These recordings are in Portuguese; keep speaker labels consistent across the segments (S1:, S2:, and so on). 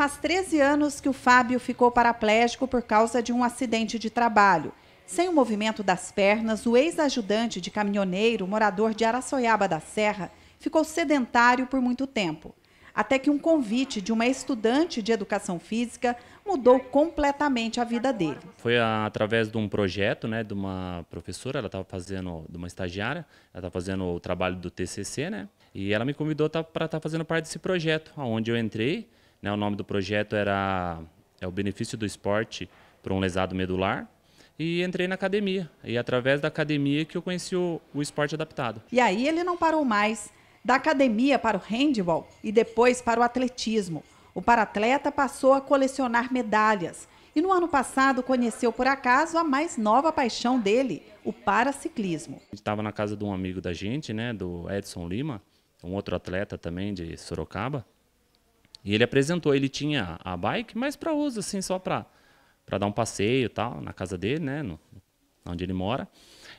S1: Faz 13 anos que o Fábio ficou paraplégico por causa de um acidente de trabalho. Sem o movimento das pernas, o ex-ajudante de caminhoneiro, morador de Araçoiaba da Serra, ficou sedentário por muito tempo. Até que um convite de uma estudante de educação física mudou completamente a vida dele.
S2: Foi a, através de um projeto, né, de uma professora, ela estava fazendo, de uma estagiária, ela estava fazendo o trabalho do TCC, né, e ela me convidou tá, para estar tá fazendo parte desse projeto, onde eu entrei, né, o nome do projeto era é o benefício do esporte para um lesado medular. E entrei na academia. E é através da academia que eu conheci o, o esporte adaptado.
S1: E aí ele não parou mais. Da academia para o handball e depois para o atletismo. O paratleta passou a colecionar medalhas. E no ano passado conheceu por acaso a mais nova paixão dele, o paraciclismo.
S2: Estava na casa de um amigo da gente, né, do Edson Lima, um outro atleta também de Sorocaba, e ele apresentou, ele tinha a bike, mas para uso, assim, só para dar um passeio e tal, na casa dele, né, no, onde ele mora.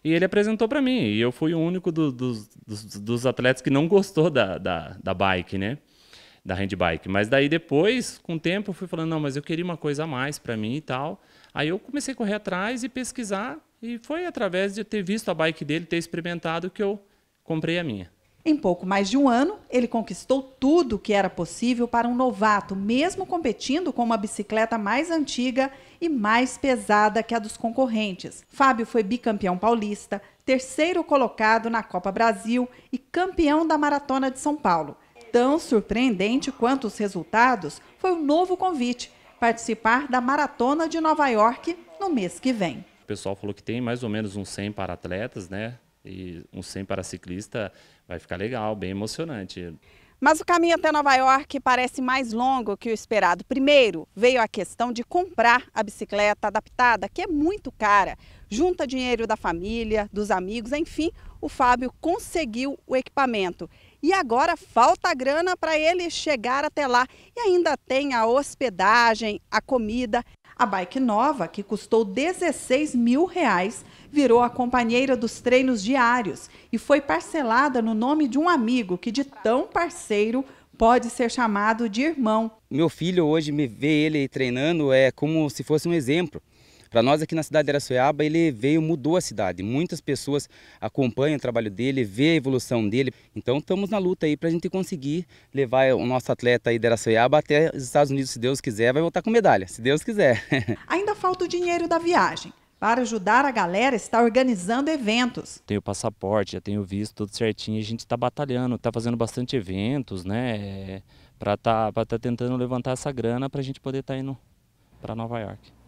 S2: E ele apresentou para mim, e eu fui o único do, do, dos, dos atletas que não gostou da, da, da bike, né, da handbike. Mas daí depois, com o tempo, eu fui falando, não, mas eu queria uma coisa a mais para mim e tal. Aí eu comecei a correr atrás e pesquisar, e foi através de eu ter visto a bike dele, ter experimentado, que eu comprei a minha.
S1: Em pouco mais de um ano, ele conquistou tudo o que era possível para um novato, mesmo competindo com uma bicicleta mais antiga e mais pesada que a dos concorrentes. Fábio foi bicampeão paulista, terceiro colocado na Copa Brasil e campeão da Maratona de São Paulo. Tão surpreendente quanto os resultados foi um novo convite participar da Maratona de Nova York no mês que vem.
S2: O pessoal falou que tem mais ou menos uns 100 para atletas, né? E um 100 para ciclista vai ficar legal, bem emocionante.
S1: Mas o caminho até Nova York parece mais longo que o esperado. Primeiro, veio a questão de comprar a bicicleta adaptada, que é muito cara. Junta dinheiro da família, dos amigos, enfim, o Fábio conseguiu o equipamento e agora falta grana para ele chegar até lá. E ainda tem a hospedagem, a comida. A bike nova, que custou 16 mil reais, virou a companheira dos treinos diários e foi parcelada no nome de um amigo que, de tão parceiro, pode ser chamado de irmão. Meu filho hoje me vê ele treinando é como se fosse um exemplo. Para nós aqui na cidade de Araçoiaba, ele veio, mudou a cidade. Muitas pessoas acompanham o trabalho dele, vê a evolução dele. Então estamos na luta aí para a gente conseguir levar o nosso atleta aí de Araçoiaba até os Estados Unidos, se Deus quiser, vai voltar com medalha, se Deus quiser. Ainda falta o dinheiro da viagem. Para ajudar a galera, está organizando eventos.
S2: Tenho passaporte, já tenho visto tudo certinho. A gente está batalhando, está fazendo bastante eventos, né? É, para estar tá, tá tentando levantar essa grana para a gente poder estar tá indo para Nova York.